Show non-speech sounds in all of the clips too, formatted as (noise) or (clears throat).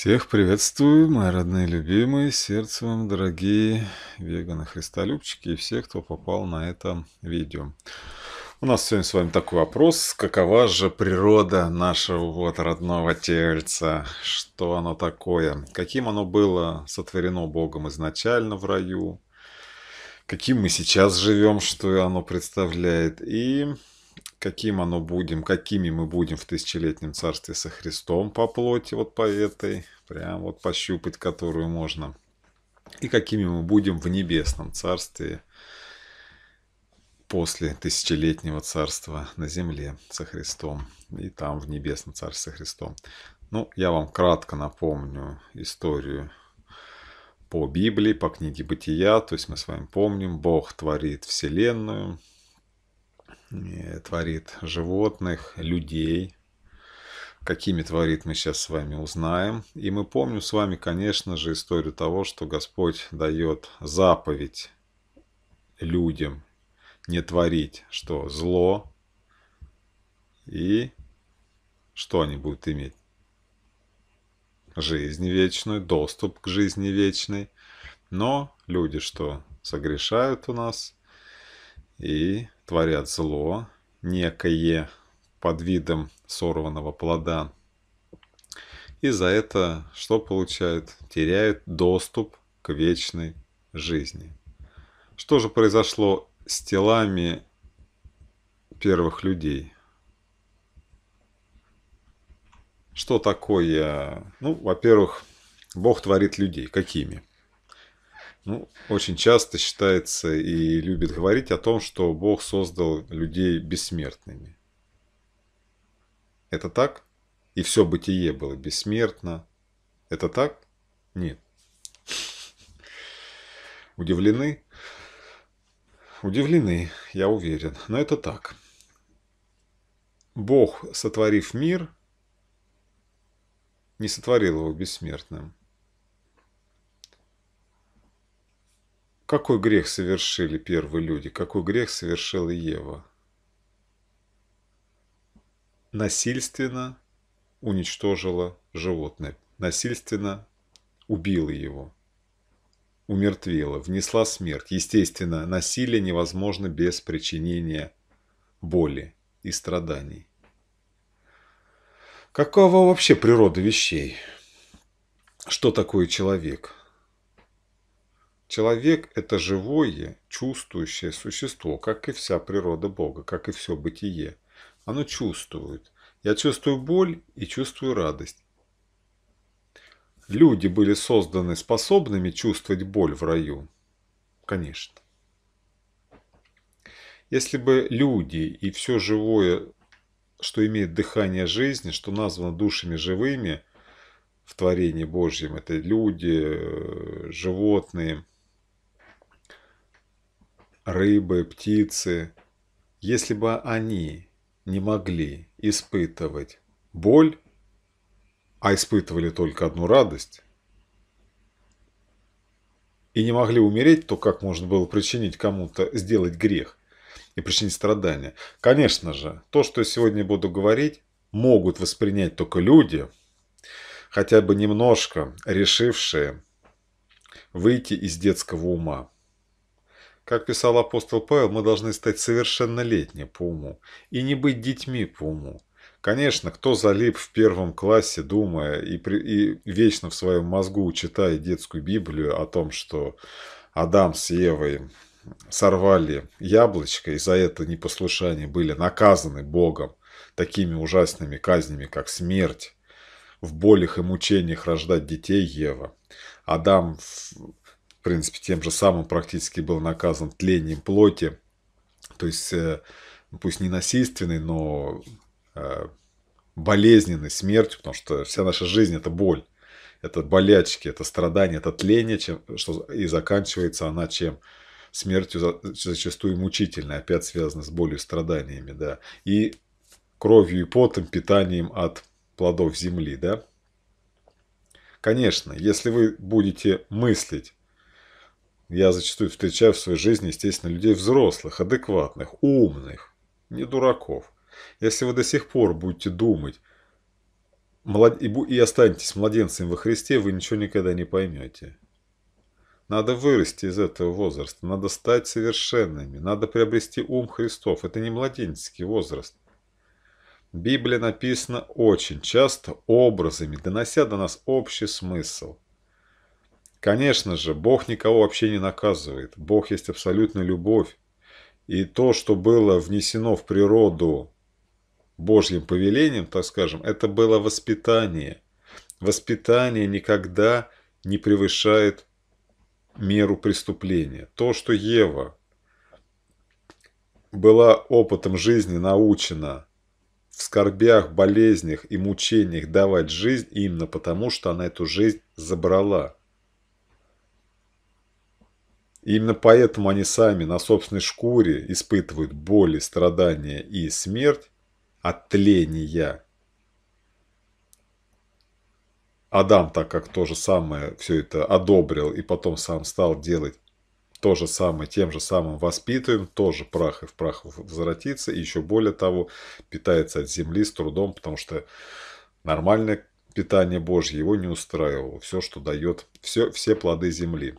Всех приветствую, мои родные любимые, сердце вам, дорогие веганы христолюбчики и все, кто попал на это видео. У нас сегодня с вами такой вопрос, какова же природа нашего вот родного тельца, что оно такое, каким оно было сотворено Богом изначально в раю, каким мы сейчас живем, что оно представляет и каким оно будем, какими мы будем в тысячелетнем царстве со Христом по плоти, вот по этой, прям вот пощупать, которую можно, и какими мы будем в небесном царстве после тысячелетнего царства на земле со Христом и там в небесном царстве со Христом. Ну, я вам кратко напомню историю по Библии, по книге Бытия. То есть мы с вами помним, Бог творит Вселенную, Э, творит животных, людей, какими творит мы сейчас с вами узнаем. И мы помним с вами, конечно же, историю того, что Господь дает заповедь людям не творить, что зло, и что они будут иметь? Жизнь вечную, доступ к жизни вечной. Но люди, что согрешают у нас – и творят зло, некое под видом сорванного плода. И за это что получают? Теряют доступ к вечной жизни. Что же произошло с телами первых людей? Что такое? Ну, во-первых, Бог творит людей. Какими? Ну, очень часто считается и любит говорить о том, что Бог создал людей бессмертными. Это так? И все бытие было бессмертно. Это так? Нет. Удивлены? Удивлены, я уверен. Но это так. Бог, сотворив мир, не сотворил его бессмертным. Какой грех совершили первые люди? Какой грех совершила Ева? Насильственно уничтожила животное. Насильственно убила его. Умертвила, внесла смерть. Естественно, насилие невозможно без причинения боли и страданий. Какова вообще природа вещей? Что такое человек? Человек – это живое, чувствующее существо, как и вся природа Бога, как и все бытие. Оно чувствует. Я чувствую боль и чувствую радость. Люди были созданы способными чувствовать боль в раю? Конечно. Если бы люди и все живое, что имеет дыхание жизни, что названо душами живыми в творении Божьем, это люди, э, животные – рыбы, птицы, если бы они не могли испытывать боль, а испытывали только одну радость, и не могли умереть, то как можно было причинить кому-то, сделать грех и причинить страдания? Конечно же, то, что я сегодня буду говорить, могут воспринять только люди, хотя бы немножко решившие выйти из детского ума. Как писал апостол Павел, мы должны стать совершеннолетними по уму и не быть детьми по уму. Конечно, кто залип в первом классе, думая и, при, и вечно в своем мозгу читая детскую Библию о том, что Адам с Евой сорвали яблочко и за это непослушание были наказаны Богом такими ужасными казнями, как смерть, в болях и мучениях рождать детей Ева. Адам в принципе, тем же самым практически был наказан тлением плоти. То есть, э, ну, пусть не насильственный, но э, болезненной смертью, потому что вся наша жизнь – это боль. Это болячки, это страдания, это тление, чем, что и заканчивается она чем? Смертью зачастую мучительной, опять связана с болью и страданиями, да. И кровью и потом, питанием от плодов земли, да. Конечно, если вы будете мыслить я зачастую встречаю в своей жизни, естественно, людей взрослых, адекватных, умных, не дураков. Если вы до сих пор будете думать и останетесь младенцем во Христе, вы ничего никогда не поймете. Надо вырасти из этого возраста, надо стать совершенными, надо приобрести ум Христов. Это не младенческий возраст. Библия написана очень часто образами, донося до нас общий смысл – Конечно же, Бог никого вообще не наказывает. Бог есть абсолютная любовь. И то, что было внесено в природу Божьим повелением, так скажем, это было воспитание. Воспитание никогда не превышает меру преступления. То, что Ева была опытом жизни научена в скорбях, болезнях и мучениях давать жизнь именно потому, что она эту жизнь забрала – и именно поэтому они сами на собственной шкуре испытывают боли, страдания и смерть от тления. Адам, так как то же самое все это одобрил и потом сам стал делать то же самое, тем же самым воспитываем, тоже прах и в прах возвратится, и еще более того, питается от земли с трудом, потому что нормальное питание Божье его не устраивало, все, что дает, все, все плоды земли.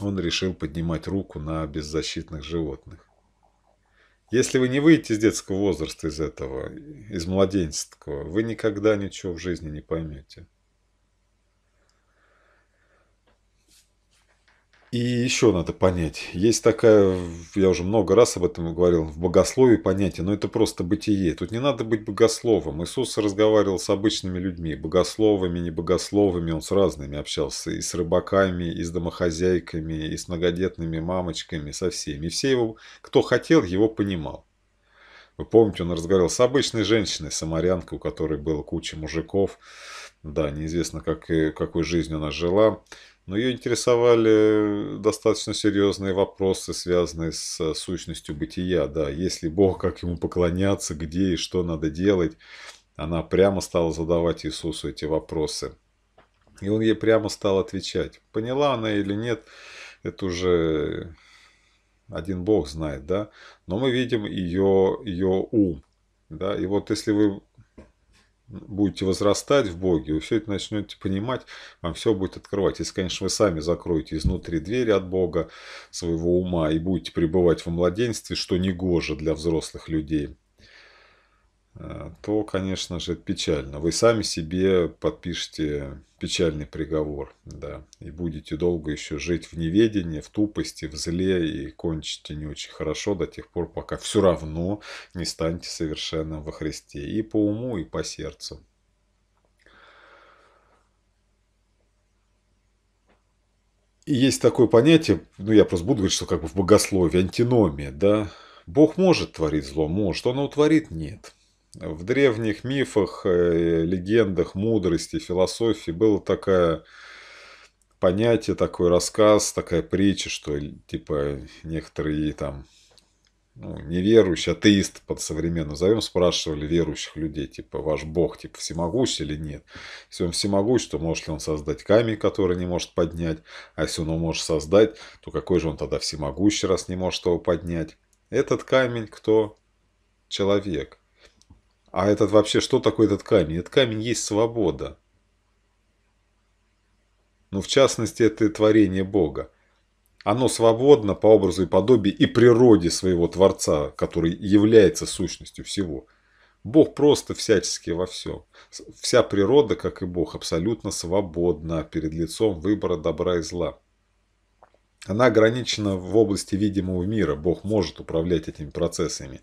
Он решил поднимать руку на беззащитных животных. Если вы не выйдете из детского возраста из этого, из младенческого, вы никогда ничего в жизни не поймете. И еще надо понять, есть такая, я уже много раз об этом говорил, в богословии понятие, но это просто бытие. Тут не надо быть богословом. Иисус разговаривал с обычными людьми, богословами, не богословами, он с разными общался, и с рыбаками, и с домохозяйками, и с многодетными мамочками, со всеми. И все его, кто хотел, его понимал. Вы помните, он разговаривал с обычной женщиной, самарянкой, у которой было куча мужиков. Да, неизвестно, как, э, какой жизнью она жила но ее интересовали э, достаточно серьезные вопросы, связанные с э, сущностью бытия. Да, если Бог, как ему поклоняться, где и что надо делать. Она прямо стала задавать Иисусу эти вопросы. И он ей прямо стал отвечать. Поняла она или нет, это уже один Бог знает, да. Но мы видим ее, ее ум. Да? И вот если вы будете возрастать в Боге, вы все это начнете понимать, вам все будет открывать. Если, конечно, вы сами закроете изнутри двери от Бога своего ума и будете пребывать во младенстве, что не гоже для взрослых людей, Э, то, конечно же, печально. Вы сами себе подпишете печальный приговор, да, и будете долго еще жить в неведении, в тупости, в зле, и кончите не очень хорошо до тех пор, пока все равно не станете совершенным во Христе и по уму, и по сердцу. И есть такое понятие, ну я просто буду говорить, что как бы в богословии, антиномия, да, Бог может творить зло, может, он его творит, нет. В древних мифах, э, легендах, мудрости, философии было такое понятие, такой рассказ, такая притча, что э, типа некоторые там ну, неверующий, атеист под современным назовем, спрашивали верующих людей, типа, ваш бог, типа, всемогущ или нет. Если он всемогущ, то может ли он создать камень, который не может поднять? А если он его может создать, то какой же он тогда всемогущий, раз не может его поднять? Этот камень кто? Человек. А этот вообще, что такое этот камень? Этот камень есть свобода. Ну, в частности, это творение Бога. Оно свободно по образу и подобию и природе своего Творца, который является сущностью всего. Бог просто всячески во всем. Вся природа, как и Бог, абсолютно свободна перед лицом выбора добра и зла. Она ограничена в области видимого мира. Бог может управлять этими процессами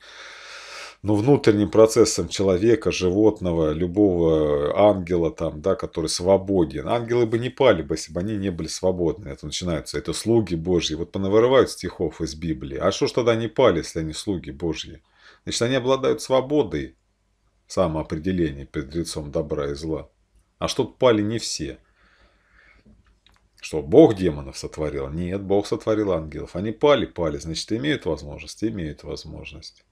но ну, внутренним процессом человека, животного, любого ангела, там, да, который свободен. Ангелы бы не пали бы, если бы они не были свободны. Это начинается, это слуги Божьи. Вот понавырывают стихов из Библии. А что ж тогда не пали, если они слуги Божьи? Значит, они обладают свободой самоопределения перед лицом добра и зла. А что пали не все. Что Бог демонов сотворил? Нет, Бог сотворил ангелов. Они пали, пали, значит, имеют возможность, имеют возможность.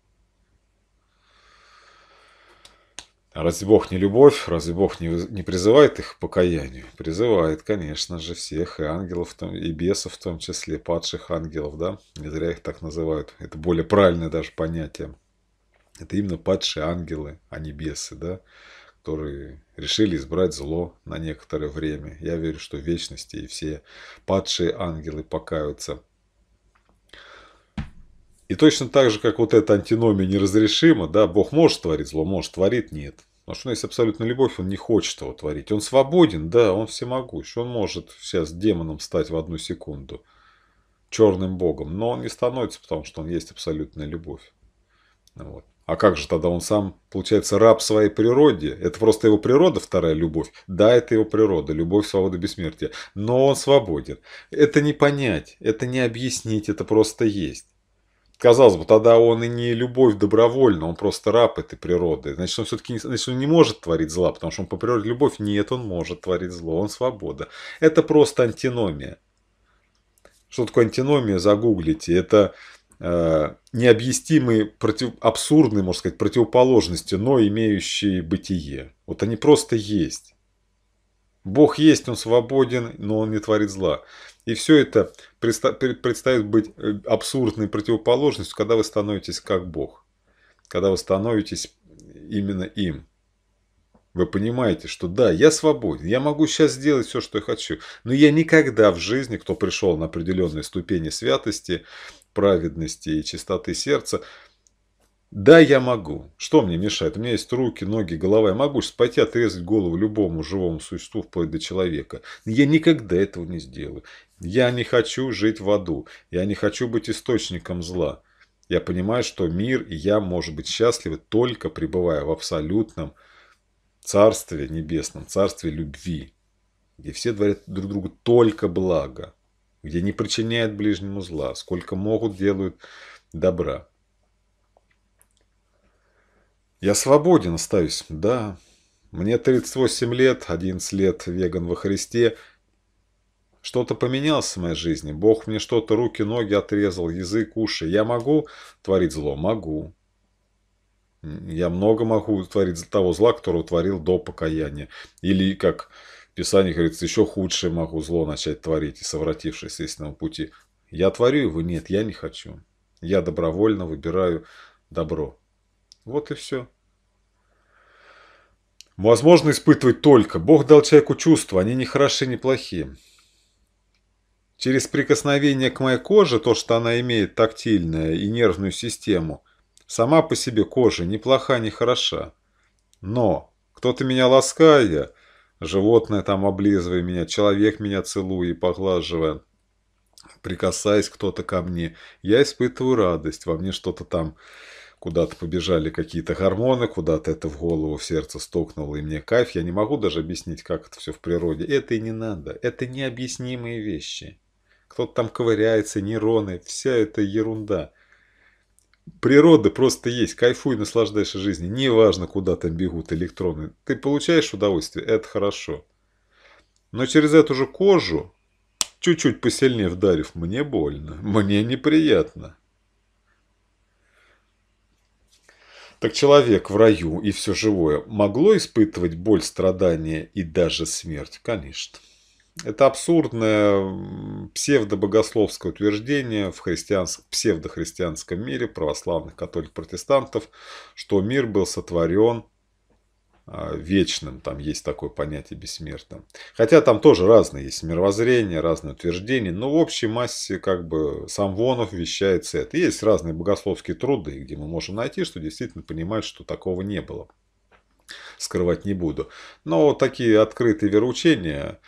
А разве Бог не любовь? Разве Бог не, не призывает их к покаянию? Призывает, конечно же, всех, и ангелов, и бесов в том числе, падших ангелов, да? Не зря их так называют. Это более правильное даже понятие. Это именно падшие ангелы, а не бесы, да? Которые решили избрать зло на некоторое время. Я верю, что в вечности и все падшие ангелы покаются – и точно так же, как вот эта антиномия неразрешима, да, Бог может творить зло, может творит, нет. Потому что у него есть абсолютная любовь, он не хочет его творить. Он свободен, да, он всемогущ. Он может сейчас демоном стать в одну секунду, черным богом. Но он не становится, потому что он есть абсолютная любовь. Вот. А как же тогда он сам, получается, раб своей природе? Это просто его природа, вторая любовь? Да, это его природа, любовь, свобода, бессмертие. Но он свободен. Это не понять, это не объяснить, это просто есть казалось бы, тогда он и не любовь добровольно, он просто раб этой природы. Значит, он все-таки не, значит, он не может творить зла, потому что он по природе любовь. Нет, он может творить зло, он свобода. Это просто антиномия. Что такое антиномия, загуглите. Это э, необъяснимые, против, абсурдные, можно сказать, противоположности, но имеющие бытие. Вот они просто есть. Бог есть, он свободен, но он не творит зла. И все это предстоит быть э, абсурдной противоположностью, когда вы становитесь как Бог. Когда вы становитесь именно им. Вы понимаете, что да, я свободен, я могу сейчас сделать все, что я хочу, но я никогда в жизни, кто пришел на определенные ступени святости, праведности и чистоты сердца, да, я могу. Что мне мешает? У меня есть руки, ноги, голова. Я могу пойти отрезать голову любому живому существу, вплоть до человека. Но я никогда этого не сделаю. Я не хочу жить в аду. Я не хочу быть источником зла. Я понимаю, что мир и я может быть счастливы, только пребывая в абсолютном царстве небесном, царстве любви, где все творят друг другу только благо, где не причиняют ближнему зла, сколько могут делают добра. Я свободен остаюсь, да. Мне 38 лет, 11 лет веган во Христе. Что-то поменялось в моей жизни. Бог мне что-то руки, ноги отрезал, язык, уши. Я могу творить зло? Могу. Я много могу творить того зла, которое творил до покаяния. Или, как в Писании говорится, еще худшее могу зло начать творить, и совратившись естественного пути. Я творю его? Нет, я не хочу. Я добровольно выбираю добро. Вот и все. Возможно испытывать только. Бог дал человеку чувства, они не хороши, не плохие. Через прикосновение к моей коже, то, что она имеет тактильное и нервную систему, сама по себе кожа неплоха, не хороша. Но кто-то меня ласкает, животное там облизывает меня, человек меня целует, и поглаживая, прикасаясь кто-то ко мне, я испытываю радость, во мне что-то там куда-то побежали какие-то гормоны, куда-то это в голову, в сердце стокнуло и мне кайф. Я не могу даже объяснить, как это все в природе. Это и не надо. Это необъяснимые вещи. Кто-то там ковыряется, нейроны, вся эта ерунда. Природа просто есть. Кайфуй, наслаждайся жизнью. Неважно, куда там бегут электроны. Ты получаешь удовольствие, это хорошо. Но через эту же кожу, чуть-чуть посильнее вдарив, мне больно, мне неприятно. Так человек в раю и все живое могло испытывать боль, страдания и даже смерть? Конечно. Это абсурдное псевдобогословское утверждение в христианском псевдохристианском мире православных католик-протестантов, что мир был сотворен а, вечным, там есть такое понятие бессмертным. Хотя там тоже разные есть мировоззрения, разные утверждения, но в общей массе как бы сам Вонов вещает это. Есть разные богословские труды, где мы можем найти, что действительно понимают, что такого не было. Скрывать не буду. Но такие открытые вероучения,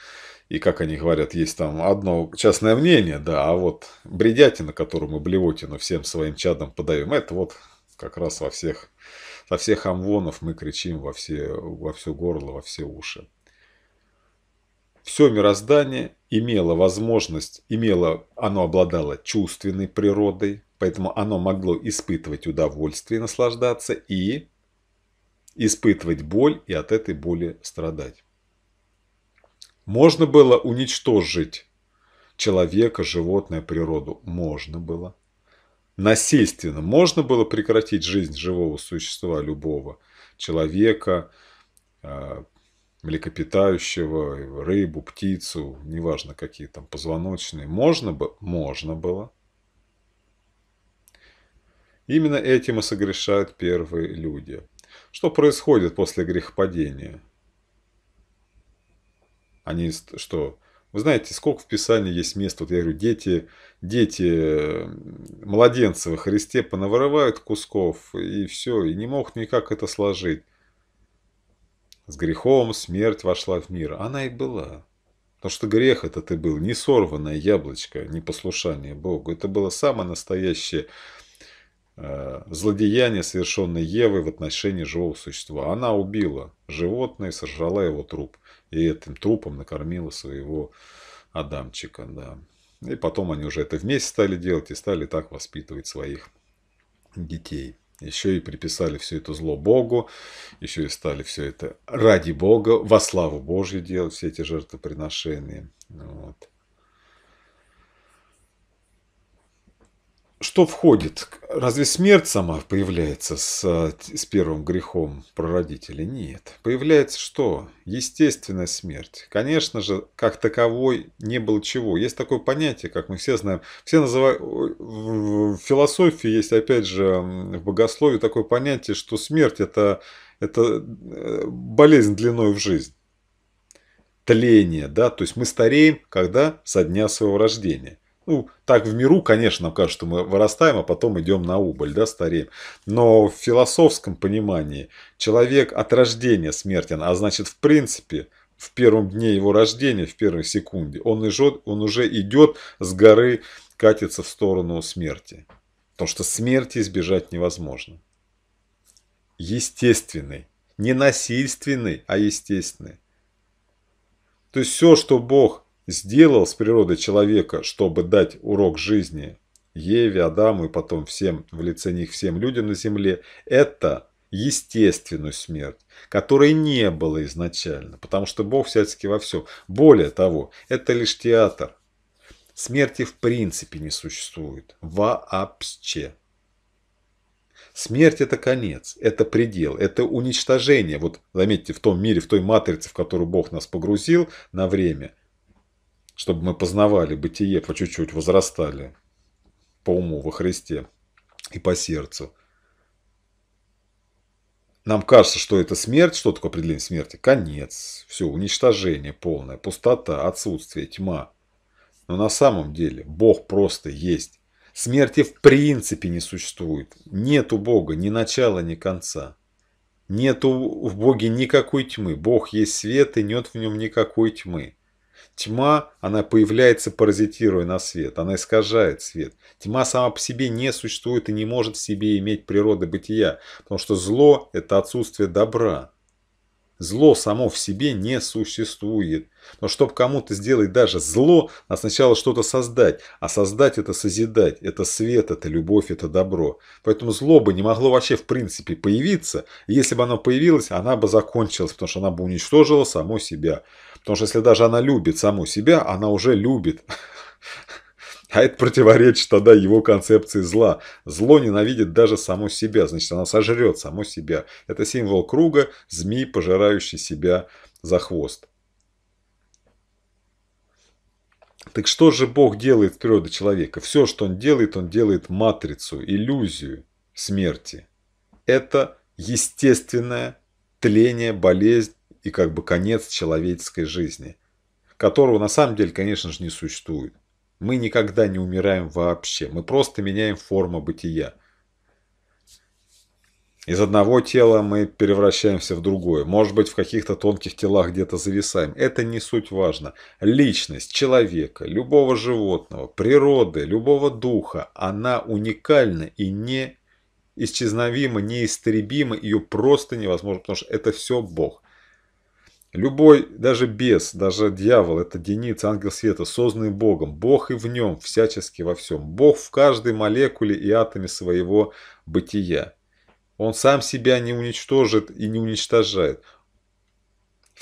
и как они говорят, есть там одно частное мнение, да, а вот бредятина, которую мы блевотину всем своим чадам подаем, это вот как раз во всех со всех амвонов мы кричим во все, во все горло, во все уши. Все мироздание имело возможность, имело, оно обладало чувственной природой, поэтому оно могло испытывать удовольствие, наслаждаться и испытывать боль и от этой боли страдать. Можно было уничтожить человека, животное, природу? Можно было насильственно можно было прекратить жизнь живого существа любого, человека, э, млекопитающего, рыбу, птицу, неважно какие там позвоночные, можно бы, можно было. Именно этим и согрешают первые люди. Что происходит после грехопадения? Они что, вы знаете, сколько в Писании есть мест, вот я говорю, дети, дети младенцы во Христе понаворывают кусков, и все, и не могут никак это сложить. С грехом смерть вошла в мир. Она и была. Потому что грех это ты был. Не сорванное яблочко, не послушание Богу. Это было самое настоящее э, злодеяние, совершенное Евой в отношении живого существа. Она убила животное и сожрала его труп и этим трупом накормила своего Адамчика, да. И потом они уже это вместе стали делать и стали так воспитывать своих детей. Еще и приписали все это зло Богу, еще и стали все это ради Бога, во славу Божью делать все эти жертвоприношения. Вот. что входит? Разве смерть сама появляется с, э, с первым грехом прародителя? Нет. Появляется что? Естественная смерть. Конечно же, как таковой не было чего. Есть такое понятие, как мы все знаем. Все называют... В философии есть, опять же, в богословии такое понятие, что смерть это, – это э, болезнь длиной в жизнь. Тление, да, то есть мы стареем, когда со дня своего рождения. Ну, так в миру, конечно, нам кажется, что мы вырастаем, а потом идем на убыль, да, стареем. Но в философском понимании человек от рождения смертен, а значит, в принципе, в первом дне его рождения, в первой секунде, он, ижет, он уже идет с горы, катится в сторону смерти. Потому что смерти избежать невозможно. Естественный. Не насильственный, а естественный. То есть все, что Бог сделал с природой человека, чтобы дать урок жизни Еве, Адаму и потом всем, в лице них всем людям на земле, это естественную смерть, которой не было изначально, потому что Бог всячески во всем. Более того, это лишь театр. Смерти в принципе не существует. Вообще. Смерть – это конец, это предел, это уничтожение. Вот заметьте, в том мире, в той матрице, в которую Бог нас погрузил на время – чтобы мы познавали бытие, по чуть-чуть возрастали по уму во Христе и по сердцу. Нам кажется, что это смерть. Что такое определение смерти? Конец, все, уничтожение полное, пустота, отсутствие, тьма. Но на самом деле Бог просто есть. Смерти в принципе не существует. Нету Бога ни начала, ни конца. Нету в Боге никакой тьмы. Бог есть свет и нет в нем никакой тьмы. Тьма, она появляется, паразитируя на свет, она искажает свет. Тьма сама по себе не существует и не может в себе иметь природы бытия, потому что зло – это отсутствие добра. Зло само в себе не существует. Но чтобы кому-то сделать даже зло, надо сначала что-то создать. А создать это созидать. Это свет, это любовь, это добро. Поэтому зло бы не могло вообще в принципе появиться. И если бы оно появилось, она бы закончилась, потому что она бы уничтожила само себя. Потому что если даже она любит саму себя, она уже любит. А это противоречит тогда его концепции зла. Зло ненавидит даже само себя, значит, она сожрет само себя. Это символ круга, змеи, пожирающий себя за хвост. Так что же Бог делает в природе человека? Все, что он делает, он делает матрицу, иллюзию смерти. Это естественное тление, болезнь, и как бы конец человеческой жизни, которого на самом деле, конечно же, не существует. Мы никогда не умираем вообще, мы просто меняем форму бытия. Из одного тела мы превращаемся в другое, может быть, в каких-то тонких телах где-то зависаем. Это не суть важно. Личность человека, любого животного, природы, любого духа, она уникальна и не исчезновима, неистребима, ее просто невозможно, потому что это все Бог. Любой, даже бес, даже дьявол – это деница, ангел света, созданный Богом. Бог и в нем, всячески во всем. Бог в каждой молекуле и атоме своего бытия. Он сам себя не уничтожит и не уничтожает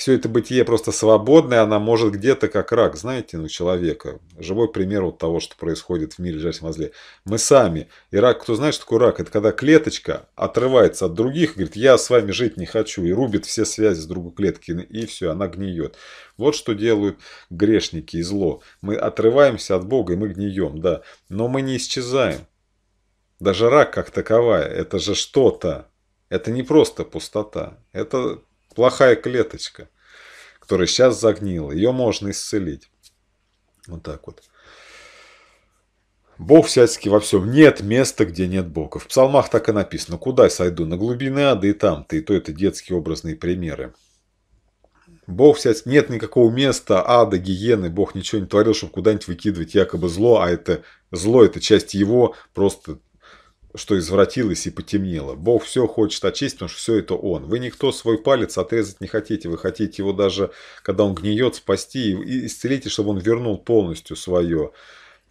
все это бытие просто свободное, она может где-то как рак, знаете, ну, человека. Живой пример вот того, что происходит в мире лежащем возле. Мы сами. И рак, кто знает, что такое рак? Это когда клеточка отрывается от других, говорит, я с вами жить не хочу, и рубит все связи с другой клетки, и все, она гниет. Вот что делают грешники и зло. Мы отрываемся от Бога, и мы гнием, да. Но мы не исчезаем. Даже рак как таковая, это же что-то. Это не просто пустота. Это плохая клеточка, которая сейчас загнила. Ее можно исцелить. Вот так вот. Бог всячески во всем. Нет места, где нет Бога. В псалмах так и написано. Куда я сойду? На глубины ада и там ты И то это детские образные примеры. Бог всячески... Нет никакого места ада, гиены. Бог ничего не творил, чтобы куда-нибудь выкидывать якобы зло. А это зло, это часть его просто что извратилось и потемнело. Бог все хочет очистить, потому что все это Он. Вы никто свой палец отрезать не хотите. Вы хотите его даже, когда он гниет, спасти и исцелить, чтобы он вернул полностью свою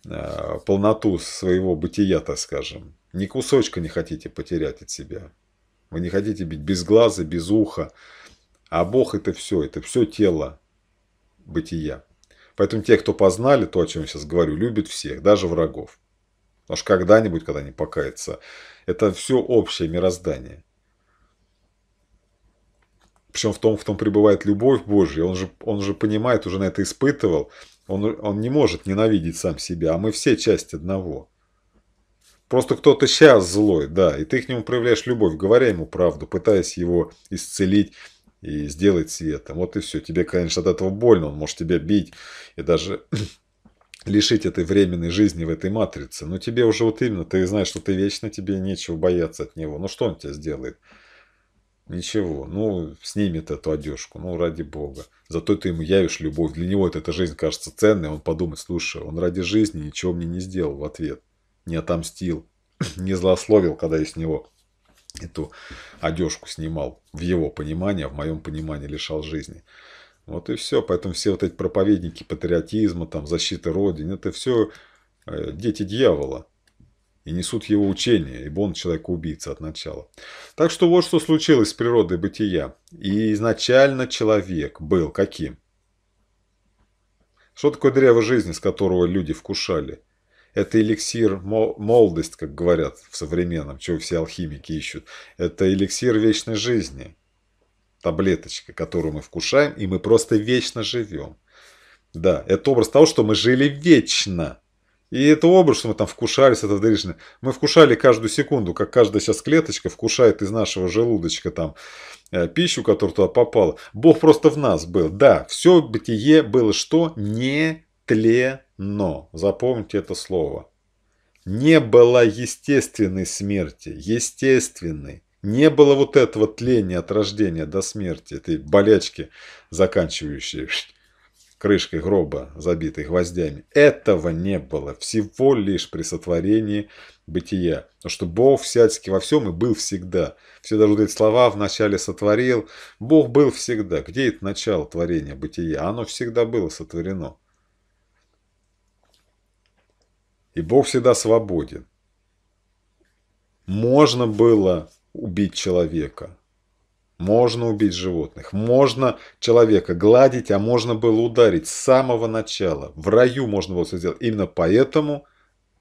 э, полноту своего бытия, так скажем. Ни кусочка не хотите потерять от себя. Вы не хотите быть без глаза, без уха. А Бог это все, это все тело бытия. Поэтому те, кто познали то, о чем я сейчас говорю, любят всех, даже врагов. Потому что когда-нибудь, когда они покаятся, это все общее мироздание. Причем в том, в том пребывает любовь Божья. Он же, он же понимает, уже на это испытывал. Он, он не может ненавидеть сам себя, а мы все часть одного. Просто кто-то сейчас злой, да, и ты к нему проявляешь любовь, говоря ему правду, пытаясь его исцелить и сделать светом. Вот и все. Тебе, конечно, от этого больно, он может тебя бить и даже лишить этой временной жизни в этой матрице. Но ну, тебе уже вот именно, ты знаешь, что ты вечно, тебе нечего бояться от него. Ну что он тебе сделает? Ничего. Ну, снимет эту одежку. Ну, ради бога. Зато ты ему явишь любовь. Для него эта жизнь кажется ценной. А он подумает, слушай, он ради жизни ничего мне не сделал в ответ. Не отомстил. (clears throat) не злословил, когда я с него эту одежку снимал. В его понимании, а в моем понимании лишал жизни. Вот и все. Поэтому все вот эти проповедники патриотизма, там, защиты Родины, это все э, дети дьявола. И несут его учение, ибо он человек-убийца от начала. Так что вот что случилось с природой бытия. И изначально человек был каким? Что такое древо жизни, с которого люди вкушали? Это эликсир молодость, как говорят в современном, чего все алхимики ищут. Это эликсир вечной жизни – таблеточка, которую мы вкушаем, и мы просто вечно живем. Да, это образ того, что мы жили вечно. И это образ, что мы там вкушались, это дрыжно. Мы вкушали каждую секунду, как каждая сейчас клеточка вкушает из нашего желудочка там э, пищу, которая туда попала. Бог просто в нас был. Да, все бытие было что? Не тлено. Запомните это слово. Не было естественной смерти. Естественной. Не было вот этого тления от рождения до смерти, этой болячки, заканчивающей крышкой гроба, забитой гвоздями. Этого не было, всего лишь при сотворении бытия. Потому что Бог всячески во всем и был всегда. Все даже вот эти слова «вначале сотворил». Бог был всегда. Где это начало творения бытия? Оно всегда было сотворено. И Бог всегда свободен. Можно было убить человека. Можно убить животных, можно человека гладить, а можно было ударить с самого начала. В раю можно было все сделать. Именно поэтому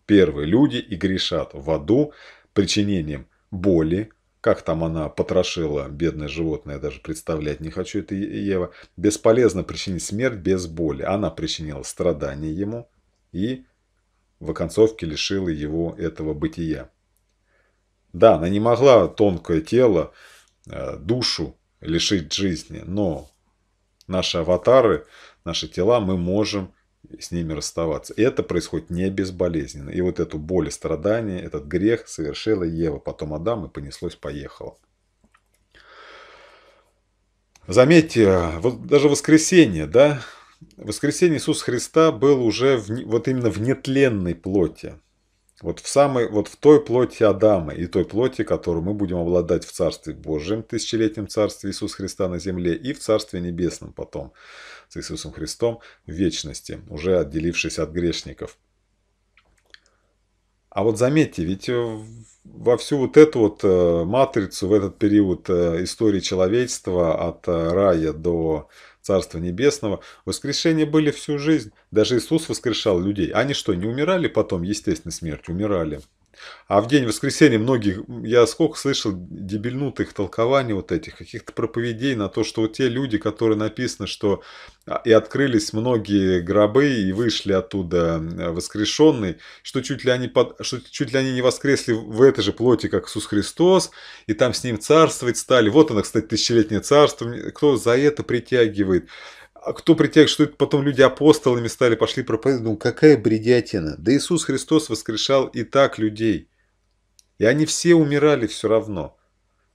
первые люди и грешат в аду причинением боли, как там она потрошила бедное животное, я даже представлять не хочу, это Ева. Бесполезно причинить смерть без боли. Она причинила страдания ему и в оконцовке лишила его этого бытия. Да, она не могла тонкое тело, э, душу лишить жизни, но наши аватары, наши тела, мы можем с ними расставаться. И это происходит не безболезненно. И вот эту боль и страдание, этот грех совершила Ева, потом Адам, и понеслось, поехало. Заметьте, вот даже воскресенье, да, воскресенье Иисуса Христа был уже в, вот именно в нетленной плоти. Вот в, самой, вот в той плоти Адама и той плоти, которую мы будем обладать в Царстве Божьем, тысячелетнем Царстве Иисуса Христа на земле и в Царстве Небесном потом с Иисусом Христом в вечности, уже отделившись от грешников. А вот заметьте, ведь э, во всю вот эту вот э, матрицу, в этот период э, истории человечества от рая до Царства Небесного, воскрешения были всю жизнь. Даже Иисус воскрешал людей. Они что, не умирали потом естественной смертью? Умирали. А в день воскресенья многих, я сколько слышал дебильнутых толкований вот этих, каких-то проповедей на то, что вот те люди, которые написано, что а, и открылись многие гробы и вышли оттуда э, воскрешенные, что чуть ли они, под, что чуть ли они не воскресли в этой же плоти, как Иисус Христос, и там с ним царствовать стали. Вот она, кстати, тысячелетнее царство. Кто за это притягивает? А кто притягивает, что это потом люди апостолами стали, пошли проповедовать, ну какая бредятина. Да Иисус Христос воскрешал и так людей. И они все умирали все равно.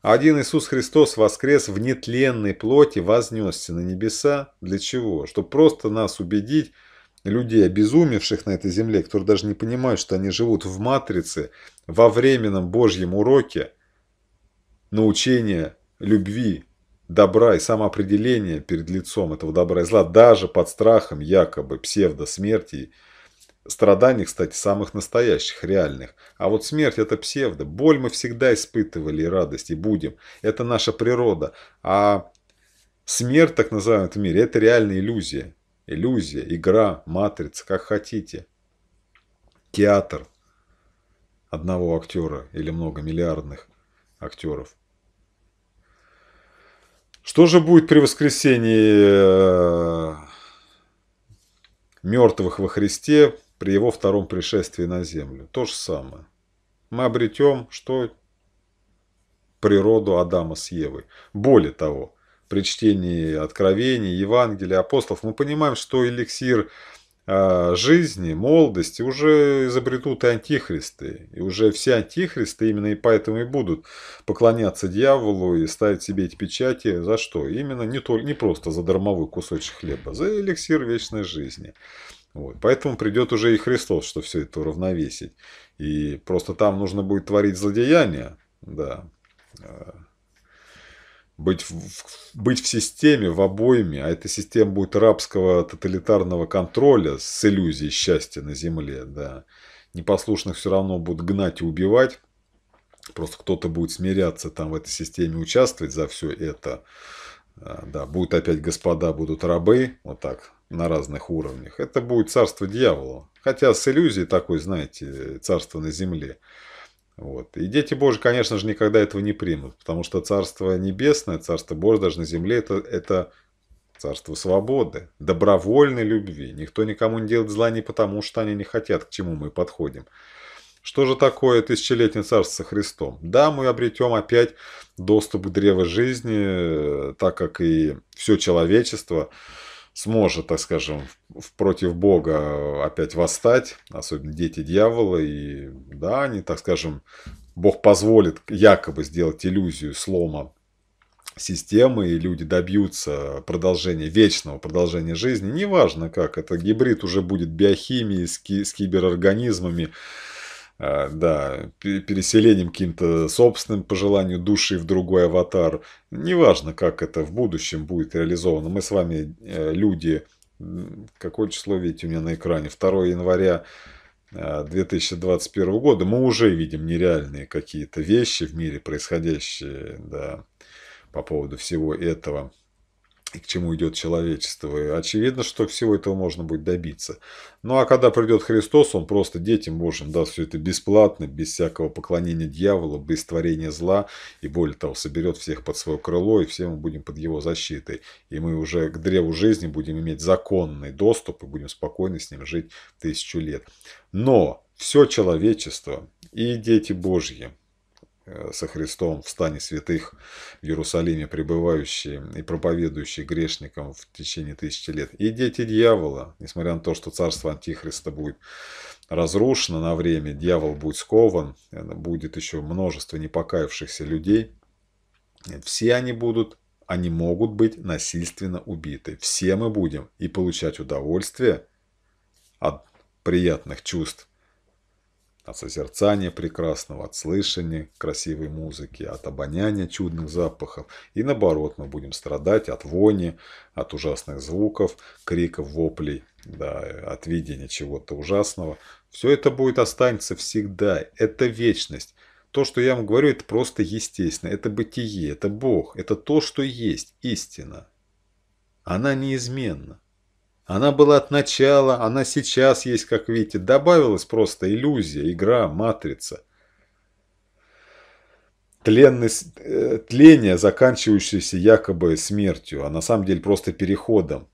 А один Иисус Христос воскрес в нетленной плоти, вознесся на небеса. Для чего? Чтобы просто нас убедить, людей, обезумевших на этой земле, которые даже не понимают, что они живут в матрице, во временном Божьем уроке, научения любви добра и самоопределения перед лицом этого добра и зла, даже под страхом якобы псевдо смерти страданий, кстати, самых настоящих, реальных. А вот смерть – это псевдо. Боль мы всегда испытывали и радость, и будем. Это наша природа. А смерть, так называемая, в мире – это реальная иллюзия. Иллюзия, игра, матрица, как хотите. Театр одного актера или много многомиллиардных актеров – что же будет при воскресении э, мертвых во Христе при его втором пришествии на землю? То же самое. Мы обретем что? Природу Адама с Евой. Более того, при чтении Откровений, Евангелия, апостолов, мы понимаем, что эликсир а, жизни, молодости уже изобретут и антихристы. И уже все антихристы именно и поэтому и будут поклоняться дьяволу и ставить себе эти печати. За что? Именно не, только, не просто за дармовой кусочек хлеба, за эликсир вечной жизни. Вот. Поэтому придет уже и Христос, что все это уравновесить. И просто там нужно будет творить злодеяния. Да. А, быть в, быть в системе, в обойме, а эта система будет рабского тоталитарного контроля с иллюзией счастья на земле, да. Непослушных все равно будут гнать и убивать, просто кто-то будет смиряться там в этой системе, участвовать за все это. А, да, будут опять господа, будут рабы, вот так, на разных уровнях. Это будет царство дьявола. Хотя с иллюзией такой, знаете, царство на земле. Вот. И дети Божьи, конечно же, никогда этого не примут, потому что Царство Небесное, Царство Божье даже на земле, это, это Царство свободы, добровольной любви. Никто никому не делает зла не потому, что они не хотят, к чему мы подходим. Что же такое тысячелетнее царство со Христом? Да, мы обретем опять доступ к древу жизни, э, так как и все человечество – сможет, так скажем, против Бога опять восстать, особенно дети дьявола, и да, они, так скажем, Бог позволит якобы сделать иллюзию слома системы, и люди добьются продолжения, вечного продолжения жизни, неважно как, это гибрид уже будет биохимии с, ки с киберорганизмами, а, да, переселением каким-то собственным по желанию души в другой аватар. Неважно, как это в будущем будет реализовано. Мы с вами э, люди, какое число видите у меня на экране? 2 января 2021 э, года. Мы уже видим нереальные какие-то вещи в мире происходящие, да, по поводу всего этого и к чему идет человечество. И очевидно, что всего этого можно будет добиться. Ну а когда придет Христос, он просто детям Божьим даст все это бесплатно, без всякого поклонения дьяволу, без творения зла. И более того, соберет всех под свое крыло, и все мы будем под его защитой. И мы уже к древу жизни будем иметь законный доступ и будем спокойно с ним жить тысячу лет. Но все человечество и дети Божьи Э, со Христом в стане святых в Иерусалиме, пребывающие и проповедующие грешникам в течение тысячи лет, и дети дьявола, несмотря на то, что царство Антихриста будет разрушено на время, дьявол будет скован, э, будет еще множество непокаявшихся людей, все они будут, они могут быть насильственно убиты. Все мы будем и получать удовольствие от приятных чувств, от созерцания прекрасного, от слышания красивой музыки, от обоняния чудных запахов. И наоборот, мы будем страдать от вони, от ужасных звуков, криков, воплей, да, от видения чего-то ужасного. Все это будет останется всегда. Это вечность. То, что я вам говорю, это просто естественно. Это бытие, это Бог, это то, что есть истина. Она неизменна. Она была от начала, она сейчас есть, как видите. Добавилась просто иллюзия, игра, матрица. Тленность, э, тление, заканчивающееся якобы смертью, а на самом деле просто переходом.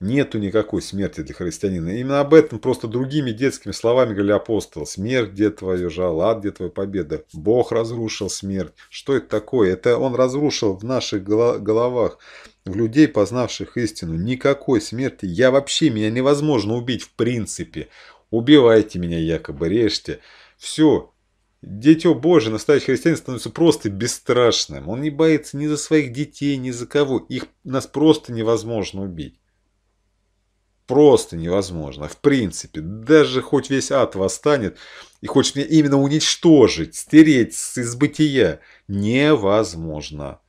Нету никакой смерти для христианина. Именно об этом просто другими детскими словами говорили апостол. Смерть, где твоя жало ад, где твоя победа. Бог разрушил смерть. Что это такое? Это он разрушил в наших головах в людей, познавших истину, никакой смерти. Я вообще, меня невозможно убить в принципе. Убивайте меня якобы, режьте. Все. Дитё Божие, настоящий христианин, становится просто бесстрашным. Он не боится ни за своих детей, ни за кого. Их нас просто невозможно убить. Просто невозможно. В принципе, даже хоть весь ад восстанет и хочет меня именно уничтожить, стереть из бытия, невозможно.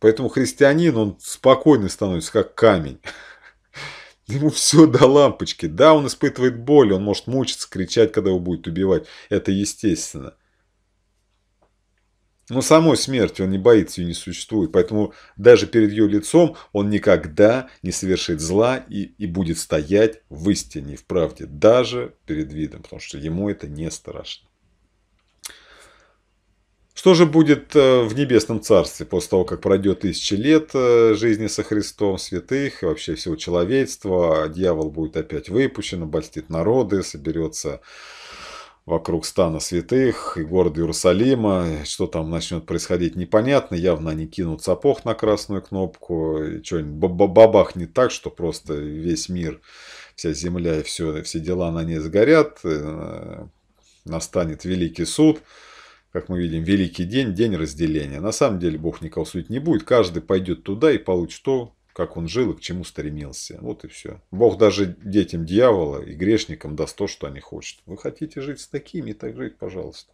Поэтому христианин, он спокойный становится, как камень. (laughs) Ему все до лампочки. Да, он испытывает боль, он может мучиться, кричать, когда его будет убивать. Это естественно. Но самой смерти он не боится, ее не существует. Поэтому даже перед ее лицом он никогда не совершит зла и, и будет стоять в истине в правде. Даже перед видом, потому что ему это не страшно. Что же будет э, в небесном царстве после того, как пройдет тысячи лет э, жизни со Христом, святых и вообще всего человечества? Дьявол будет опять выпущен, обольстит народы, соберется вокруг стана святых и города Иерусалима. Что там начнет происходить, непонятно. Явно они кинут сапог на красную кнопку. И что-нибудь бабахнет так, что просто весь мир, вся земля и все, все дела на ней сгорят. Э, настанет великий суд как мы видим, великий день, день разделения. На самом деле Бог никого судить не будет. Каждый пойдет туда и получит то, как он жил и к чему стремился. Вот и все. Бог даже детям дьявола и грешникам даст то, что они хотят. Вы хотите жить с такими, так жить, пожалуйста.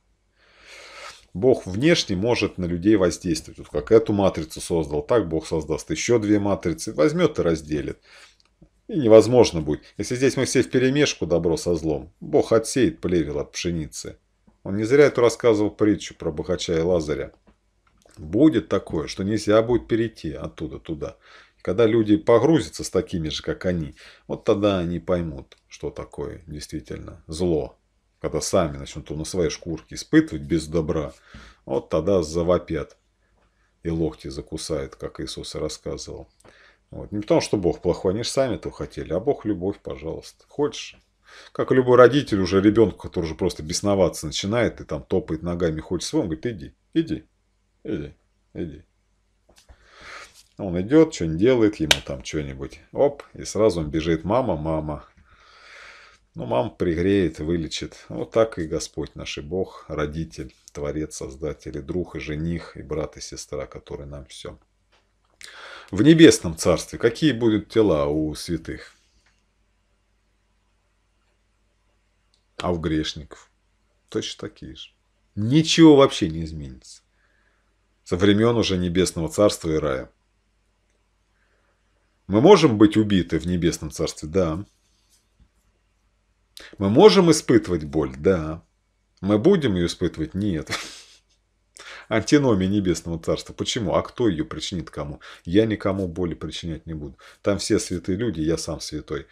Бог внешне может на людей воздействовать. Вот как эту матрицу создал, так Бог создаст еще две матрицы, возьмет и разделит. И невозможно будет. Если здесь мы все в перемешку добро со злом, Бог отсеет плевел от пшеницы. Он не зря эту рассказывал притчу про Бахача и Лазаря. Будет такое, что нельзя будет перейти оттуда туда. Когда люди погрузятся с такими же, как они, вот тогда они поймут, что такое действительно зло. Когда сами начнут на своей шкурке испытывать без добра, вот тогда завопят и локти закусают, как Иисус и рассказывал. Вот. Не потому, что Бог плохой, они же сами этого хотели, а Бог любовь, пожалуйста. Хочешь, как и любой родитель, уже ребенку, который уже просто бесноваться начинает и там топает ногами, хочет свой, он говорит, иди, иди, иди, иди. Он идет, что-нибудь делает ему там что-нибудь. Оп, и сразу он бежит. Мама, мама. Ну, мама пригреет, вылечит. Вот так и Господь наш, и Бог, родитель, Творец, Создатель, и друг, и жених, и брат, и сестра, который нам все. В небесном царстве какие будут тела у святых? А у грешников точно такие же. Ничего вообще не изменится. Со времен уже небесного царства и рая. Мы можем быть убиты в небесном царстве? Да. Мы можем испытывать боль? Да. Мы будем ее испытывать? Нет. (laughs) Антиномия небесного царства. Почему? А кто ее причинит кому? Я никому боли причинять не буду. Там все святые люди, я сам святой.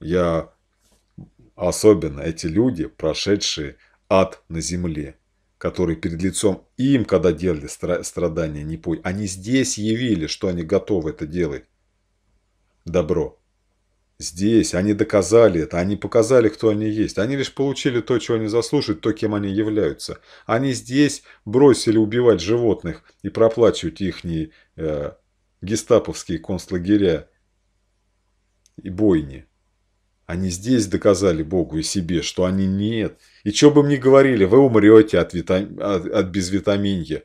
Я Особенно эти люди, прошедшие ад на земле, которые перед лицом им, когда делали страдания, не пой, они здесь явили, что они готовы это делать. Добро. Здесь они доказали это, они показали, кто они есть. Они лишь получили то, чего они заслуживают, то, кем они являются. Они здесь бросили убивать животных и проплачивать их э, гестаповские концлагеря и бойни. Они здесь доказали Богу и себе, что они нет. И что бы мне говорили, вы умрете от, витам... от, от безвитаминья.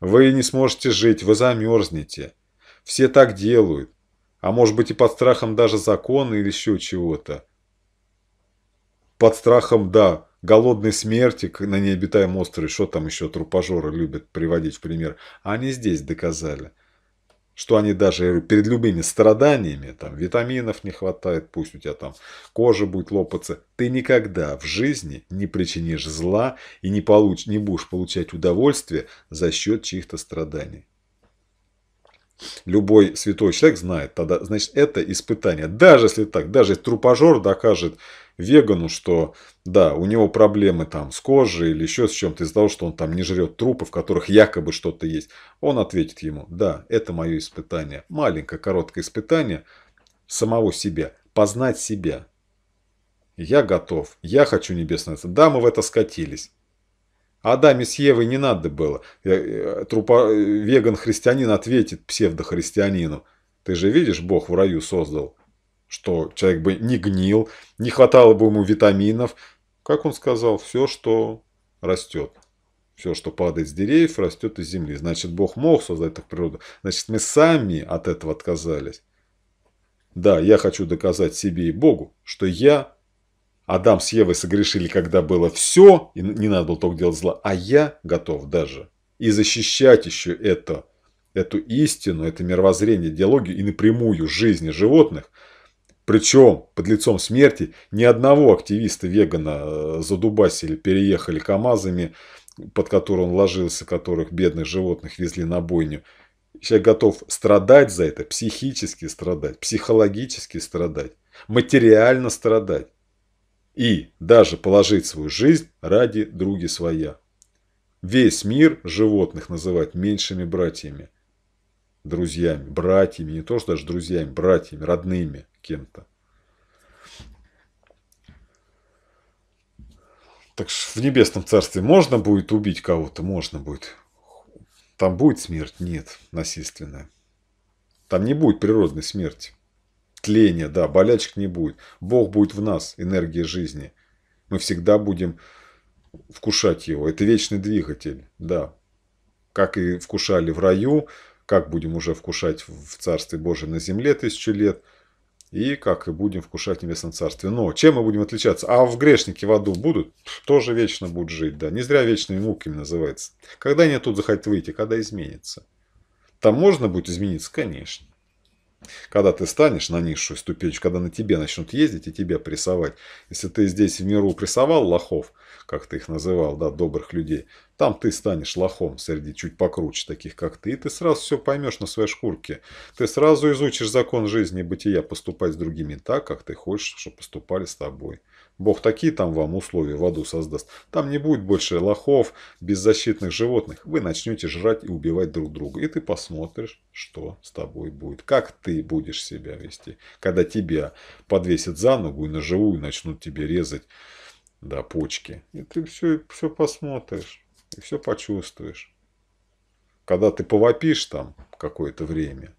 Вы не сможете жить, вы замерзнете. Все так делают. А может быть и под страхом даже закона или еще чего-то. Под страхом, да, голодной смерти на необитаемом острове. Что там еще трупожоры любят приводить в пример. они здесь доказали что они даже перед любыми страданиями, там витаминов не хватает, пусть у тебя там кожа будет лопаться, ты никогда в жизни не причинишь зла и не, получ, не будешь получать удовольствие за счет чьих-то страданий. Любой святой человек знает тогда, значит, это испытание. Даже если так, даже если трупожор докажет, вегану, что да, у него проблемы там с кожей или еще с чем-то из-за того, что он там не жрет трупы, в которых якобы что-то есть. Он ответит ему, да, это мое испытание. Маленькое, короткое испытание самого себя, познать себя. Я готов, я хочу небесное. Да, мы в это скатились. Адаме с Евой не надо было. Э, трупа... Э, веган-христианин ответит псевдохристианину. Ты же видишь, Бог в раю создал что человек бы не гнил, не хватало бы ему витаминов. Как он сказал, все, что растет. Все, что падает с деревьев, растет из земли. Значит, Бог мог создать так природу. Значит, мы сами от этого отказались. Да, я хочу доказать себе и Богу, что я, Адам с Евой согрешили, когда было все, и не надо было только делать зла, а я готов даже и защищать еще это, эту истину, это мировоззрение, идеологию и напрямую жизни животных – причем под лицом смерти ни одного активиста-вегана э, задубасили, переехали КАМАЗами, под которые он ложился, которых бедных животных везли на бойню. Человек готов страдать за это, психически страдать, психологически страдать, материально страдать. И даже положить свою жизнь ради други своя. Весь мир животных называть меньшими братьями. Друзьями, братьями, не то что даже друзьями, братьями, родными кем-то. Так что в небесном царстве можно будет убить кого-то? Можно будет. Там будет смерть? Нет, насильственная. Там не будет природной смерти. Тления, да, болячек не будет. Бог будет в нас, энергия жизни. Мы всегда будем вкушать его. Это вечный двигатель, да. Как и вкушали в раю, как будем уже вкушать в Царстве Божьем на земле тысячу лет – и как и будем вкушать в небесном царстве. Но чем мы будем отличаться? А в грешнике в аду будут? Тоже вечно будут жить, да. Не зря вечными муками называется. Когда они тут захотят выйти, когда изменится? Там можно будет измениться? Конечно. Когда ты станешь на низшую ступенечку, когда на тебе начнут ездить и тебя прессовать. Если ты здесь в миру прессовал лохов, как ты их называл, да, добрых людей, там ты станешь лохом среди чуть покруче таких, как ты, и ты сразу все поймешь на своей шкурке. Ты сразу изучишь закон жизни и бытия поступать с другими так, как ты хочешь, чтобы поступали с тобой. Бог такие там вам условия в аду создаст. Там не будет больше лохов, беззащитных животных. Вы начнете жрать и убивать друг друга. И ты посмотришь, что с тобой будет. Как ты будешь себя вести, когда тебя подвесят за ногу и на живую начнут тебе резать до да, почки. И ты все, все посмотришь, и все почувствуешь. Когда ты повопишь там какое-то время,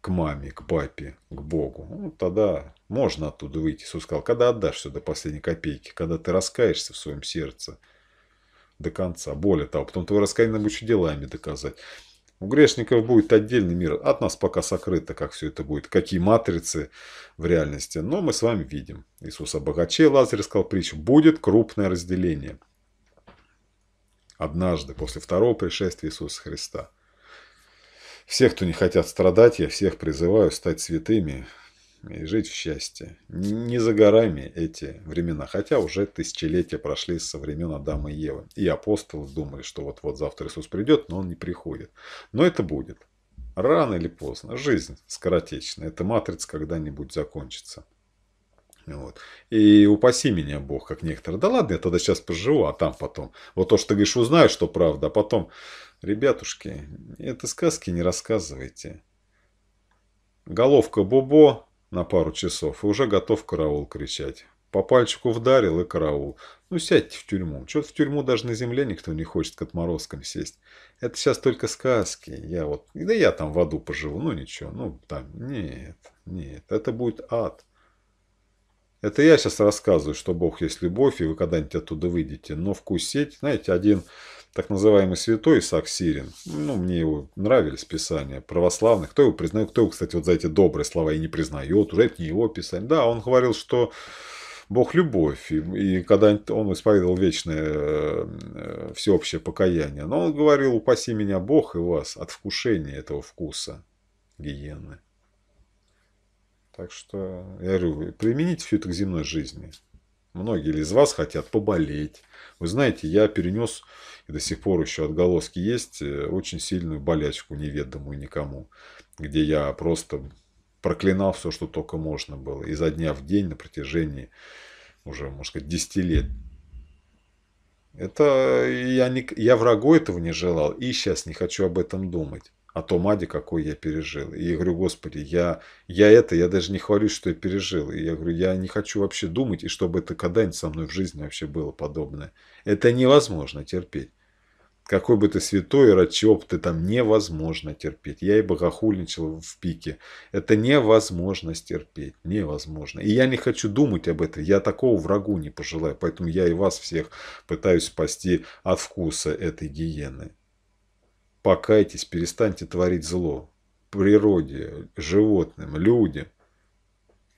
к маме, к папе, к Богу, ну, тогда можно оттуда выйти. Иисус сказал, когда отдашь все до последней копейки, когда ты раскаешься в своем сердце до конца. Более того, потом твое раскаяние надо делами доказать. У грешников будет отдельный мир. От нас пока сокрыто, как все это будет, какие матрицы в реальности. Но мы с вами видим. Иисус обогачей Лазарь сказал притчу. Будет крупное разделение. Однажды, после второго пришествия Иисуса Христа – всех, кто не хотят страдать, я всех призываю стать святыми и жить в счастье. Не за горами эти времена, хотя уже тысячелетия прошли со времен Адама и Евы. И апостолы думали, что вот-вот завтра Иисус придет, но он не приходит. Но это будет. Рано или поздно. Жизнь скоротечна. Эта матрица когда-нибудь закончится. Вот. И упаси меня Бог, как некоторые. Да ладно, я тогда сейчас поживу, а там потом. Вот то, что ты говоришь, узнаю, что правда, а потом Ребятушки, это сказки не рассказывайте. Головка Бобо на пару часов и уже готов караул кричать. По пальчику вдарил и караул. Ну сядьте в тюрьму. Чё-то в тюрьму даже на земле никто не хочет к отморозкам сесть. Это сейчас только сказки. Я вот... Да я там в аду поживу. Ну ничего. Ну там... Нет. Нет. Это будет ад. Это я сейчас рассказываю, что Бог есть любовь, и вы когда-нибудь оттуда выйдете. Но вкусить... Знаете, один так называемый святой Исаак Сирин. Ну, мне его нравились писания православных. Кто его признает, кто его, кстати, вот за эти добрые слова и не признает, уже это не его писание. Да, он говорил, что Бог любовь, и, и когда он исповедовал вечное э, всеобщее покаяние, но он говорил, упаси меня Бог и вас от вкушения этого вкуса гиены. Так что, я говорю, применить все это к земной жизни. Многие из вас хотят поболеть. Вы знаете, я перенес, и до сих пор еще отголоски есть, э, очень сильную болячку, неведомую никому, где я просто проклинал все, что только можно было. Изо дня в день на протяжении уже, можно сказать, 10 лет. Это я, не, я врагу этого не желал, и сейчас не хочу об этом думать о том аде, какой я пережил. И я говорю, Господи, я, я это, я даже не хвалюсь, что я пережил. И я говорю, я не хочу вообще думать, и чтобы это когда-нибудь со мной в жизни вообще было подобное. Это невозможно терпеть. Какой бы ты святой, ради чего бы ты там, невозможно терпеть. Я и богохульничал в пике. Это невозможно терпеть, невозможно. И я не хочу думать об этом, я такого врагу не пожелаю. Поэтому я и вас всех пытаюсь спасти от вкуса этой гиены. Покайтесь, перестаньте творить зло. Природе, животным, людям.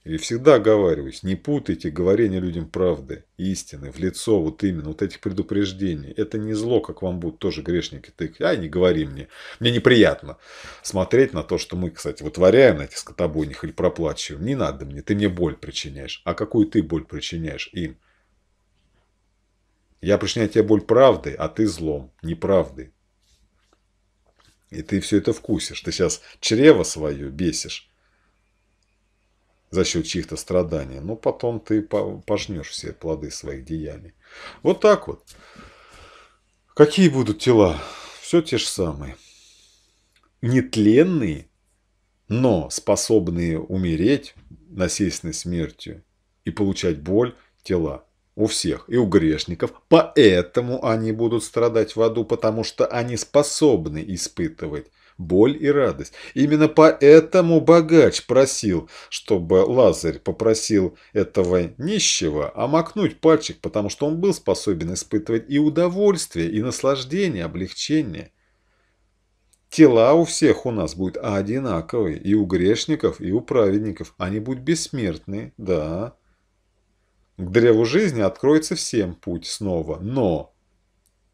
И всегда оговариваюсь, не путайте говорение людям правды, истины, в лицо, вот именно, вот этих предупреждений. Это не зло, как вам будут тоже грешники тыкать. Ай, не говори мне. Мне неприятно смотреть на то, что мы, кстати, вытворяем на этих скотобойнях или проплачиваем. Не надо мне, ты мне боль причиняешь. А какую ты боль причиняешь им? Я причиняю тебе боль правды, а ты злом, неправдой. И ты все это вкусишь. Ты сейчас чрево свое бесишь за счет чьих-то страданий. Но потом ты пожнешь все плоды своих деяний. Вот так вот. Какие будут тела? Все те же самые. Нетленные, но способные умереть насильственной смертью и получать боль тела у всех и у грешников, поэтому они будут страдать в аду, потому что они способны испытывать боль и радость. Именно поэтому богач просил, чтобы Лазарь попросил этого нищего омакнуть пальчик, потому что он был способен испытывать и удовольствие, и наслаждение, облегчение. Тела у всех у нас будут одинаковые, и у грешников, и у праведников. Они будут бессмертные, да. К древу жизни откроется всем путь снова, но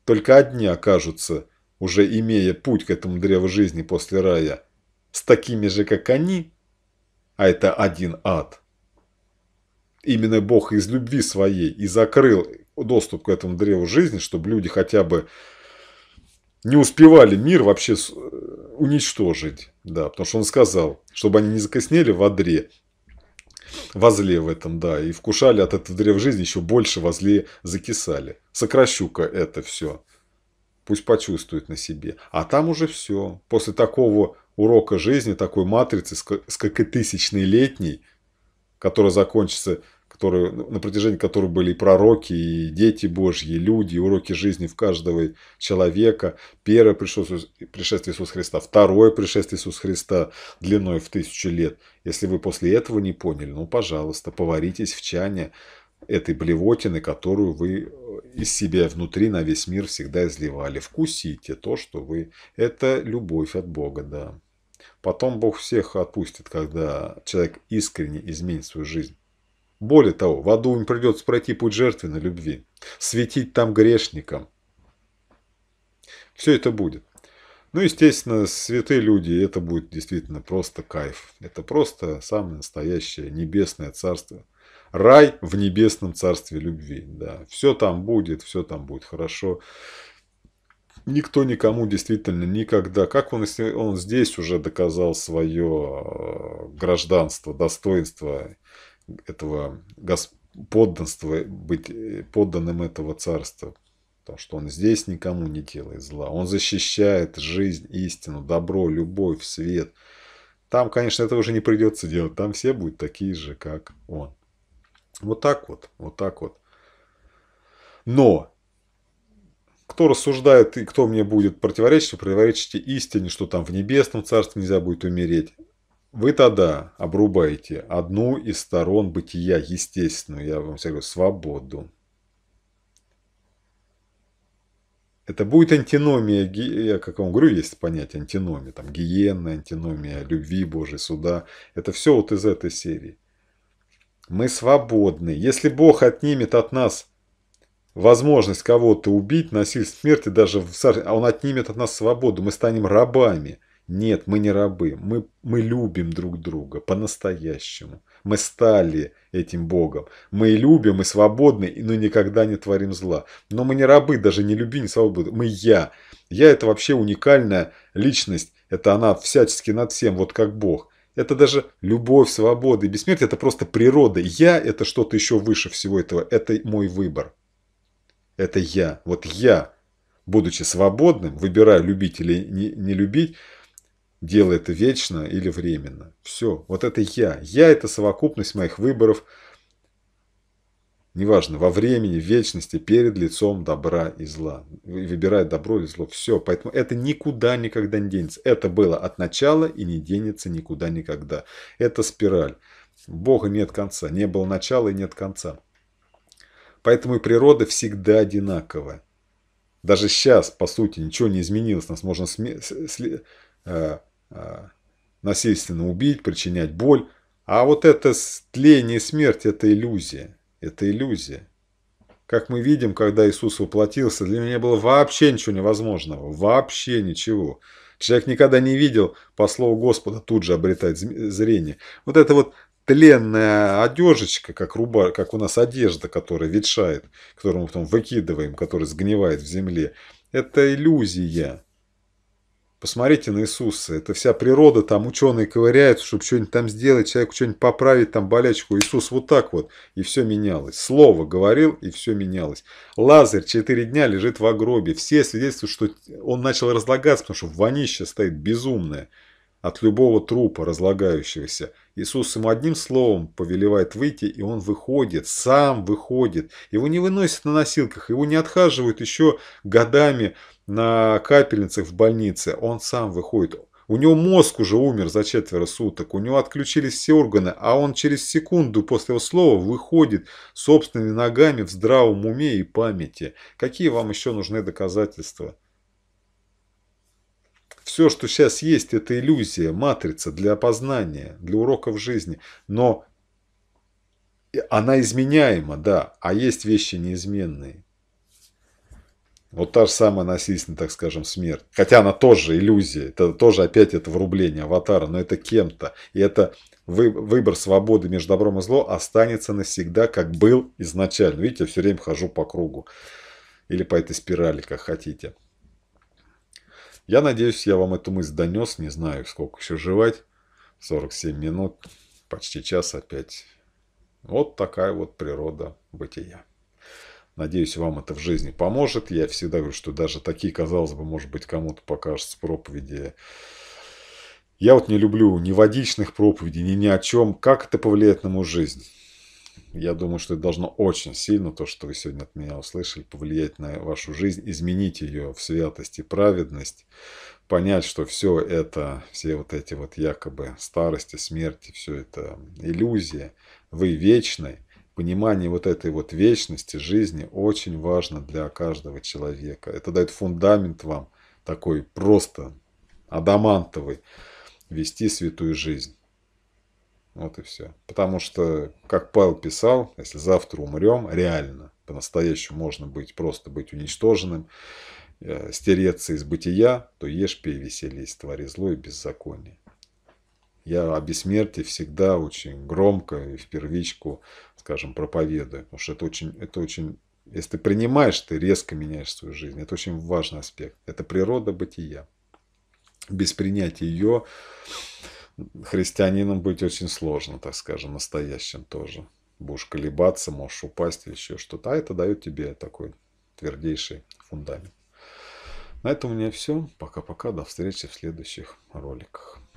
только одни окажутся, уже имея путь к этому древу жизни после рая, с такими же, как они, а это один ад. Именно Бог из любви своей и закрыл доступ к этому древу жизни, чтобы люди хотя бы не успевали мир вообще э, уничтожить. Да, потому что он сказал, чтобы они не закоснели в одре, Возле в этом, да. И вкушали от этого древа жизни, еще больше возле закисали. Сокращу-ка это все. Пусть почувствует на себе. А там уже все. После такого урока жизни, такой матрицы, сколько тысячной летней, которая закончится которые, на протяжении которых были и пророки, и дети Божьи, и люди, и уроки жизни в каждого человека. Первое пришествие, пришествие Иисуса Христа, второе пришествие Иисуса Христа длиной в тысячу лет. Если вы после этого не поняли, ну, пожалуйста, поваритесь в чане этой блевотины, которую вы э, из себя внутри на весь мир всегда изливали. Вкусите то, что вы... Это любовь от Бога, да. Потом Бог всех отпустит, когда человек искренне изменит свою жизнь. Более того, в аду им придется пройти путь жертвенной любви, светить там грешникам. Все это будет. Ну, естественно, святые люди, это будет действительно просто кайф. Это просто самое настоящее небесное царство. Рай в небесном царстве любви. Да. Все там будет, все там будет хорошо. Никто никому действительно никогда, как он, он здесь уже доказал свое э, гражданство, достоинство, этого господданства, быть э, подданным этого царства. Потому что он здесь никому не делает зла. Он защищает жизнь, истину, добро, любовь, свет. Там, конечно, это уже не придется делать. Там все будут такие же, как он. Вот так вот, вот так вот. Но кто рассуждает и кто мне будет противоречить, противоречите истине, что там в небесном царстве нельзя будет умереть. Вы тогда обрубаете одну из сторон бытия естественную, я вам говорю, свободу. Это будет антиномия, я как вам говорю, есть понятие антиномия, там гиенна, антиномия, любви Божией суда. Это все вот из этой серии. Мы свободны. Если Бог отнимет от нас возможность кого-то убить, насильство смерти, даже в... А Он отнимет от нас свободу, мы станем рабами. Нет, мы не рабы, мы, мы любим друг друга по-настоящему. Мы стали этим Богом. Мы любим, и свободны, но никогда не творим зла. Но мы не рабы, даже не любви, не свободны. Мы я. Я – это вообще уникальная личность. Это она всячески над всем, вот как Бог. Это даже любовь, свобода и бессмертие – это просто природа. Я – это что-то еще выше всего этого. Это мой выбор. Это я. Вот я, будучи свободным, выбираю любить или не, не любить – делает это вечно или временно. Все, вот это я. Я – это совокупность моих выборов, неважно, во времени, в вечности, перед лицом добра и зла. выбирает добро или зло. Все, поэтому это никуда никогда не денется. Это было от начала и не денется никуда никогда. Это спираль. Бога нет конца, не было начала и нет конца. Поэтому и природа всегда одинаковая. Даже сейчас, по сути, ничего не изменилось. Нас можно э, а, насильственно убить, причинять боль. А вот это тление и смерть – это иллюзия. Это иллюзия. Как мы видим, когда Иисус воплотился, для меня было вообще ничего невозможного. Вообще ничего. Человек никогда не видел, по слову Господа, тут же обретает зрение. Вот это вот тленная одежечка, как, руба, как у нас одежда, которая ветшает, которую мы потом выкидываем, которая сгнивает в земле, это иллюзия. Посмотрите на Иисуса. Это вся природа, там ученые ковыряются, чтобы что-нибудь там сделать, человеку что-нибудь поправить, там болячку. Иисус вот так вот, и все менялось. Слово говорил, и все менялось. Лазарь четыре дня лежит в гробе. Все свидетельствуют, что он начал разлагаться, потому что вонище стоит безумное от любого трупа, разлагающегося. Иисус им одним словом повелевает выйти, и он выходит, сам выходит. Его не выносят на носилках, его не отхаживают еще годами на капельницах в больнице. Он сам выходит. У него мозг уже умер за четверо суток, у него отключились все органы, а он через секунду после его слова выходит собственными ногами в здравом уме и памяти. Какие вам еще нужны доказательства? Все, что сейчас есть, это иллюзия, матрица для опознания, для уроков жизни. Но она изменяема, да, а есть вещи неизменные. Вот та же самая насильственная, так скажем, смерть. Хотя она тоже иллюзия, это тоже опять это врубление аватара, но это кем-то. И это выбор свободы между добром и зло останется навсегда, как был изначально. Видите, я все время хожу по кругу или по этой спирали, как хотите. Я надеюсь, я вам эту мысль донес. Не знаю, сколько еще жевать. 47 минут, почти час опять. Вот такая вот природа бытия. Надеюсь, вам это в жизни поможет. Я всегда говорю, что даже такие, казалось бы, может быть, кому-то покажутся проповеди. Я вот не люблю ни водичных проповедей, ни ни о чем. Как это повлияет на мою жизнь? Я думаю, что это должно очень сильно, то, что вы сегодня от меня услышали, повлиять на вашу жизнь, изменить ее в святость и праведность, понять, что все это, все вот эти вот якобы старости, смерти, все это иллюзия, вы вечны. Понимание вот этой вот вечности жизни очень важно для каждого человека. Это дает фундамент вам такой просто адамантовый вести святую жизнь. Вот и все. Потому что, как Павел писал, если завтра умрем, реально, по-настоящему можно быть просто быть уничтоженным, э, стереться из бытия, то ешь, пей, веселись, твори зло и беззаконие. Я о бессмертии всегда очень громко и в первичку, скажем, проповедую. Потому что это очень, это очень если ты принимаешь, ты резко меняешь свою жизнь. Это очень важный аспект. Это природа бытия. Без принятия ее христианином быть очень сложно, так скажем, настоящим тоже. Будешь колебаться, можешь упасть или еще что-то. А это дает тебе такой твердейший фундамент. На этом у меня все. Пока-пока. До встречи в следующих роликах.